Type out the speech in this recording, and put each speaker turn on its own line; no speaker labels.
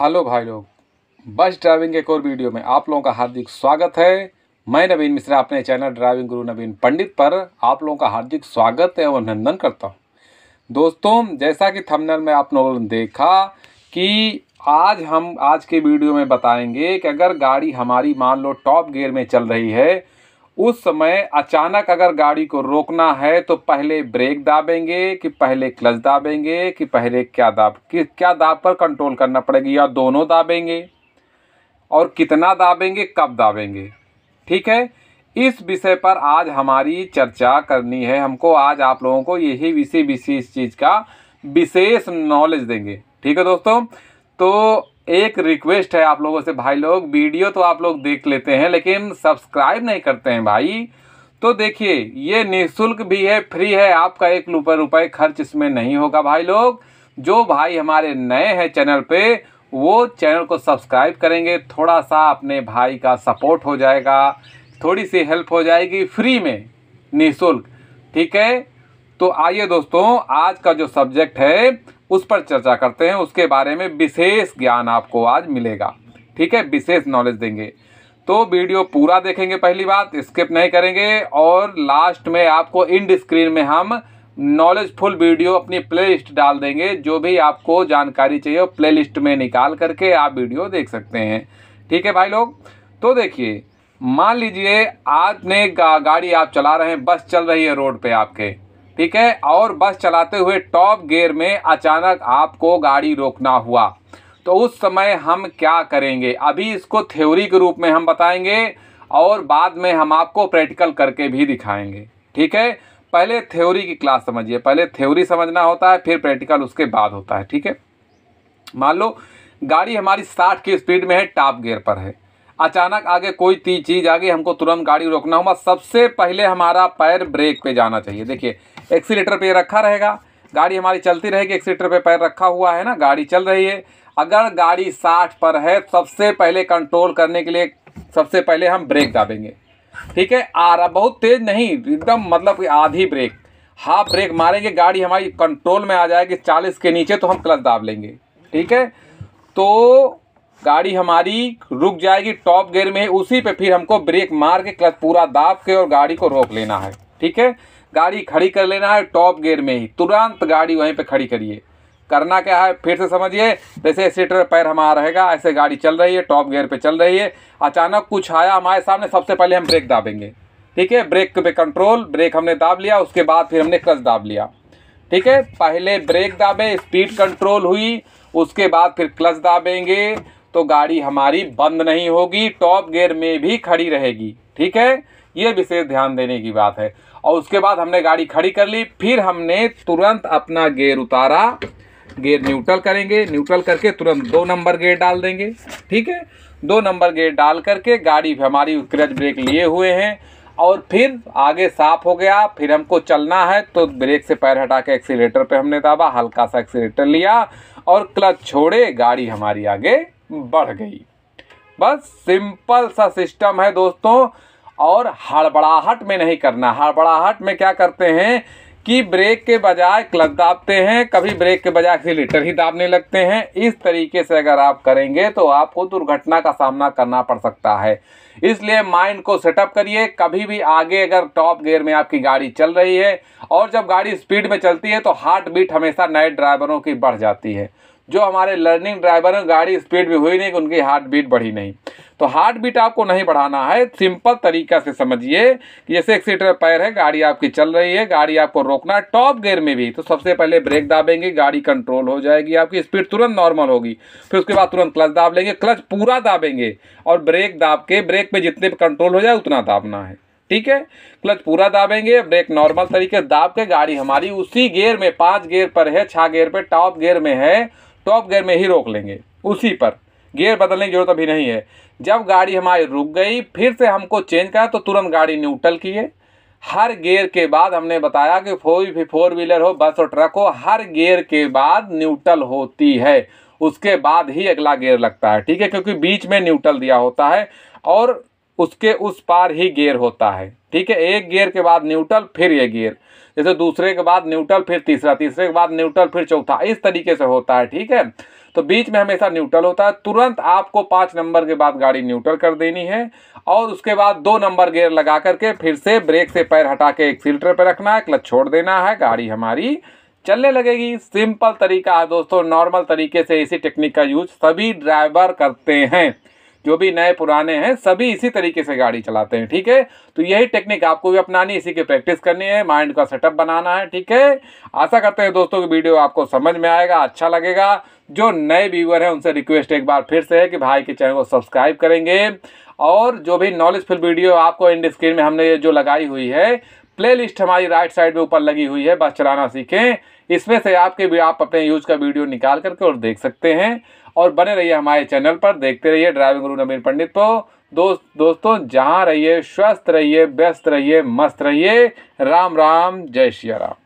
hello भाई लोग बस ड्राइविंग के एक और वीडियो में आप लोगों का हार्दिक स्वागत है मैं नवीन मिश्रा अपने चैनल ड्राइविंग गुरु नवीन पंडित पर आप लोगों का हार्दिक स्वागत और अभिनंदन करता हूँ दोस्तों जैसा कि थंबनेल में आप लोगों ने देखा कि आज हम आज के वीडियो में बताएंगे कि अगर गाड़ी हमारी मान लो टॉप गेयर में चल रही है उस समय अचानक अगर गाड़ी को रोकना है तो पहले ब्रेक दाबेंगे कि पहले क्लच दाबेंगे कि पहले क्या दाब कि क्या दाब पर कंट्रोल करना पड़ेगा या दोनों दाबेंगे और कितना दाबेंगे कब दाबेंगे ठीक है इस विषय पर आज हमारी चर्चा करनी है हमको आज आप लोगों को यही विषय विशेष चीज़ का विशेष नॉलेज देंगे ठीक है दोस्तों तो एक रिक्वेस्ट है आप लोगों से भाई लोग वीडियो तो आप लोग देख लेते हैं लेकिन सब्सक्राइब नहीं करते हैं भाई तो देखिए ये निःशुल्क भी है फ्री है आपका एक रुपये रुपये खर्च इसमें नहीं होगा भाई लोग जो भाई हमारे नए हैं चैनल पे वो चैनल को सब्सक्राइब करेंगे थोड़ा सा अपने भाई का सपोर्ट हो जाएगा थोड़ी सी हेल्प हो जाएगी फ्री में निःशुल्क ठीक है तो आइए दोस्तों आज का जो सब्जेक्ट है उस पर चर्चा करते हैं उसके बारे में विशेष ज्ञान आपको आज मिलेगा ठीक है विशेष नॉलेज देंगे तो वीडियो पूरा देखेंगे पहली बात स्किप नहीं करेंगे और लास्ट में आपको इंड स्क्रीन में हम नॉलेजफुल वीडियो अपनी प्लेलिस्ट डाल देंगे जो भी आपको जानकारी चाहिए प्लेलिस्ट में निकाल करके आप वीडियो देख सकते हैं ठीक है भाई लोग तो देखिए मान लीजिए आपने गाड़ी आप चला रहे हैं बस चल रही है रोड पे आपके ठीक है और बस चलाते हुए टॉप गेयर में अचानक आपको गाड़ी रोकना हुआ तो उस समय हम क्या करेंगे अभी इसको थ्योरी के रूप में हम बताएंगे और बाद में हम आपको प्रैक्टिकल करके भी दिखाएंगे ठीक है पहले थ्योरी की क्लास समझिए पहले थ्योरी समझना होता है फिर प्रैक्टिकल उसके बाद होता है ठीक है मान लो गाड़ी हमारी साठ की स्पीड में है टॉप गेयर पर है अचानक आगे कोई तीन चीज़ आ गई हमको तुरंत गाड़ी रोकना होगा सबसे पहले हमारा पैर ब्रेक पे जाना चाहिए देखिए एक्सीटर पर रखा रहेगा गाड़ी हमारी चलती रहेगी एक्सीटर पर पैर रखा हुआ है ना गाड़ी चल रही है अगर गाड़ी साठ पर है सबसे पहले कंट्रोल करने के लिए सबसे पहले हम ब्रेक दाबेंगे ठीक है आ रहा बहुत तेज़ नहीं एकदम मतलब कि आधी ब्रेक हाफ ब्रेक मारेंगे गाड़ी हमारी कंट्रोल में आ जाएगी चालीस के नीचे तो हम क्लच दाब लेंगे ठीक है तो गाड़ी हमारी रुक जाएगी टॉप गेयर में उसी पे फिर हमको ब्रेक मार के क्लच पूरा दाब के और गाड़ी को रोक लेना है ठीक है गाड़ी खड़ी कर लेना है टॉप गेयर में ही तुरंत गाड़ी वहीं पे खड़ी करिए करना क्या है फिर से समझिए जैसे सीटर पैर हमारा रहेगा ऐसे गाड़ी चल रही है टॉप गेयर पे चल रही है अचानक कुछ आया हमारे सामने सबसे पहले हम ब्रेक दाबेंगे ठीक है ब्रेक पे कंट्रोल ब्रेक हमने दाब लिया उसके बाद फिर हमने क्लच दाब लिया ठीक है पहले ब्रेक दाबे स्पीड कंट्रोल हुई उसके बाद फिर क्लच दाबेंगे तो गाड़ी हमारी बंद नहीं होगी टॉप गेयर में भी खड़ी रहेगी ठीक है ये विशेष ध्यान देने की बात है और उसके बाद हमने गाड़ी खड़ी कर ली फिर हमने तुरंत अपना गेयर उतारा गेयर न्यूट्रल करेंगे न्यूट्रल करके तुरंत दो नंबर गेयर डाल देंगे ठीक है दो नंबर गेयर डाल करके गाड़ी हमारी क्रच ब्रेक लिए हुए हैं और फिर आगे साफ हो गया फिर हमको चलना है तो ब्रेक से पैर हटा के एक्सीटर पे हमने दाबा हल्का सा एक्सीटर लिया और क्लच छोड़े गाड़ी हमारी आगे बढ़ गई बस सिंपल सा सिस्टम है दोस्तों और हड़बड़ाहट में नहीं करना हड़बड़ाहट में क्या करते हैं कि ब्रेक के बजाय क्लच दाबते हैं कभी ब्रेक के बजाय एक्सीटर ही दाबने लगते हैं इस तरीके से अगर आप करेंगे तो आपको दुर्घटना का सामना करना पड़ सकता है इसलिए माइंड को सेटअप करिए कभी भी आगे अगर टॉप गियर में आपकी गाड़ी चल रही है और जब गाड़ी स्पीड में चलती है तो हार्ट बीट हमेशा नए ड्राइवरों की बढ़ जाती है जो हमारे लर्निंग ड्राइवर हैं गाड़ी स्पीड में हुई नहीं कि उनकी हार्ट बीट बढ़ी नहीं तो हार्ट बीट आपको नहीं बढ़ाना है सिंपल तरीका से समझिए कि जैसे एक सीटर पैर है गाड़ी आपकी चल रही है गाड़ी आपको रोकना है टॉप गेयर में भी तो सबसे पहले ब्रेक दाबेंगे गाड़ी कंट्रोल हो जाएगी आपकी स्पीड तुरंत नॉर्मल होगी फिर उसके बाद तुरंत क्लच दाब लेंगे क्लच पूरा दाबेंगे और ब्रेक दाब के ब्रेक पर जितने कंट्रोल हो जाए उतना दाबना है ठीक है क्लच पूरा दाबेंगे ब्रेक नॉर्मल तरीके दाब के गाड़ी हमारी उसी गेयर में पाँच गेयर पर है छः गेयर पर टॉप गेयर में है टॉप तो गेयर में ही रोक लेंगे उसी पर गियर बदलने की जरूरत अभी नहीं है जब गाड़ी हमारी रुक गई फिर से हमको चेंज करा तो तुरंत गाड़ी न्यूट्रल है हर गियर के बाद हमने बताया कि कोई भी फोर व्हीलर हो बस और ट्रक हो हर गियर के बाद न्यूट्रल होती है उसके बाद ही अगला गियर लगता है ठीक है क्योंकि बीच में न्यूट्रल दिया होता है और उसके उस पार ही गियर होता है ठीक है एक गियर के बाद न्यूट्रल फिर ये गियर जैसे दूसरे के बाद न्यूट्रल फिर तीसरा तीसरे के बाद न्यूट्रल फिर चौथा इस तरीके से होता है ठीक है तो बीच में हमेशा न्यूट्रल होता है तुरंत आपको पाँच नंबर के बाद गाड़ी न्यूट्रल कर देनी है और उसके बाद दो नंबर गेयर लगा करके फिर से ब्रेक से पैर हटा के एक सिल्टर पर रखना है क्लच छोड़ देना है गाड़ी हमारी चलने लगेगी सिंपल तरीका है दोस्तों नॉर्मल तरीके से इसी टेक्निक का यूज सभी ड्राइवर करते हैं जो भी नए पुराने हैं सभी इसी तरीके से गाड़ी चलाते हैं ठीक है तो यही टेक्निक आपको भी अपनानी इसी की प्रैक्टिस करनी है माइंड का सेटअप बनाना है ठीक है आशा करते हैं दोस्तों की वीडियो आपको समझ में आएगा अच्छा लगेगा जो नए व्यूवर हैं उनसे रिक्वेस्ट एक बार फिर से है कि भाई के चैनल को सब्सक्राइब करेंगे और जो भी नॉलेजफुल वीडियो आपको इंड स्क्रीन में हमने ये जो लगाई हुई है प्लेलिस्ट हमारी राइट साइड में ऊपर लगी हुई है बस चलाना सीखें इसमें से आपके भी आप अपने यूज का वीडियो निकाल करके और देख सकते हैं और बने रहिए हमारे चैनल पर देखते रहिए ड्राइविंग गुरु नवीन पंडित को दोस्त दोस्तों जहाँ रहिए स्वस्थ रहिए व्यस्त रहिए मस्त रहिए राम राम जय श्री राम